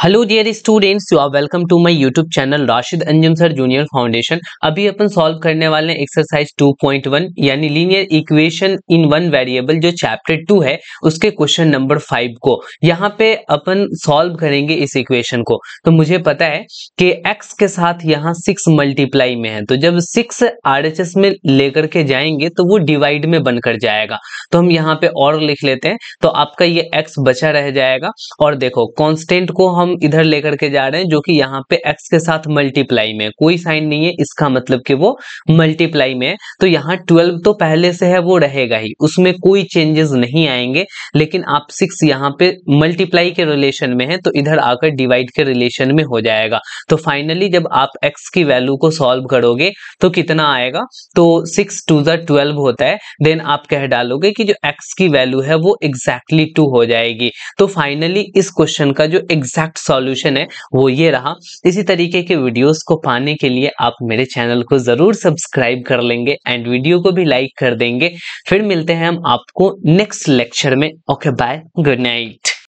hello dear students you are welcome to my YouTube channel Rashid Anjum sir junior foundation अभी अपन solve करने वाले हैं एक्सरसाइज 2.1 यानी linear equation in one variable जो चैप्टर टू है उसके क्वेश्चन नंबर फाइव को यहाँ पे अपन सॉल्व करेंगे इस इक्वेशन को तो मुझे पता है कि एक्स के साथ यहाँ सिक्स मल्टीप्लाई में है तो जब सिक्स आर में लेकर के जाएंगे तो वो डिवाइड में बनकर जाएगा तो हम यहाँ पे और लिख लेते हैं तो आपका ये एक्स बचा रह जाएगा और देखो कॉन्स्टेंट को हम हम इधर लेकर के जा रहे हैं जो कि यहाँ पे x के साथ मल्टीप्लाई में कोई साइन नहीं है इसका मतलब कि वो मल्टीप्लाई में है तो यहाँ ट्वेल्व तो पहले से है वो रहेगा ही उसमें कोई चेंजेस नहीं आएंगे लेकिन आप सिक्स यहाँ पे मल्टीप्लाई के रिलेशन में है तो इधर आकर डिवाइड के रिलेशन में हो जाएगा तो फाइनली जब आप एक्स की वैल्यू को सॉल्व करोगे तो कितना आएगा तो सिक्स टू ज ट्वेल्व होता है देन आप कह डालोगे कि जो एक्स की वैल्यू है वो एग्जैक्टली exactly टू हो जाएगी तो फाइनली इस क्वेश्चन का जो एग्जैक्ट एग्जैक्ट सॉल्यूशन है वो ये रहा इसी तरीके के वीडियोस को पाने के लिए आप मेरे चैनल को जरूर सब्सक्राइब कर लेंगे एंड वीडियो को भी लाइक कर देंगे फिर मिलते हैं हम आपको नेक्स्ट लेक्चर में ओके बाय गुड नाइट